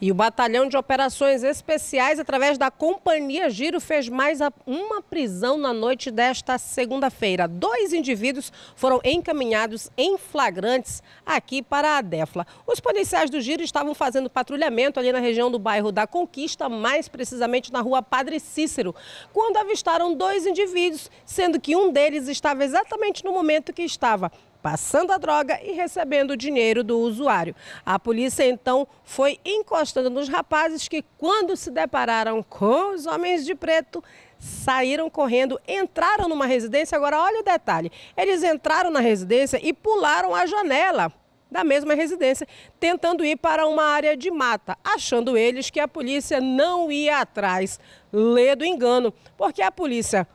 E o Batalhão de Operações Especiais, através da Companhia Giro, fez mais uma prisão na noite desta segunda-feira. Dois indivíduos foram encaminhados em flagrantes aqui para a Defla. Os policiais do Giro estavam fazendo patrulhamento ali na região do bairro da Conquista, mais precisamente na rua Padre Cícero, quando avistaram dois indivíduos, sendo que um deles estava exatamente no momento que estava passando a droga e recebendo o dinheiro do usuário. A polícia então foi encostando nos rapazes que, quando se depararam com os homens de preto, saíram correndo, entraram numa residência. Agora, olha o detalhe: eles entraram na residência e pularam a janela da mesma residência, tentando ir para uma área de mata, achando eles que a polícia não ia atrás. Lê do engano, porque a polícia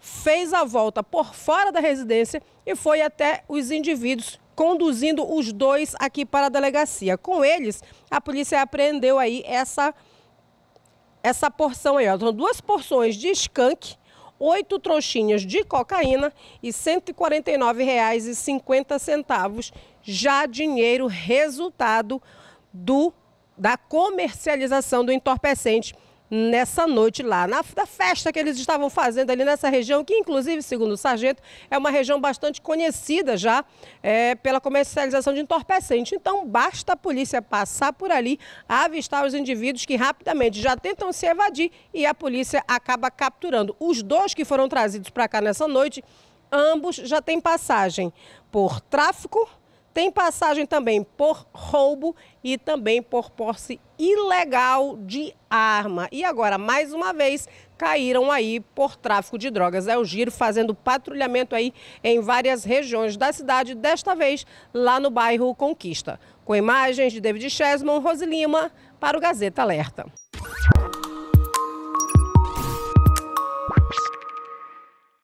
fez a volta por fora da residência e foi até os indivíduos, conduzindo os dois aqui para a delegacia. Com eles, a polícia apreendeu aí essa, essa porção aí, ó. São então, duas porções de skunk, oito trouxinhas de cocaína e R$ 149,50, já dinheiro resultado do da comercialização do entorpecente nessa noite lá, na festa que eles estavam fazendo ali nessa região, que inclusive, segundo o sargento, é uma região bastante conhecida já é, pela comercialização de entorpecente. Então, basta a polícia passar por ali, avistar os indivíduos que rapidamente já tentam se evadir e a polícia acaba capturando. Os dois que foram trazidos para cá nessa noite, ambos já têm passagem por tráfico tem passagem também por roubo e também por posse ilegal de arma. E agora, mais uma vez, caíram aí por tráfico de drogas. É o Giro fazendo patrulhamento aí em várias regiões da cidade, desta vez lá no bairro Conquista. Com imagens de David Chesman, Rosilima, para o Gazeta Alerta.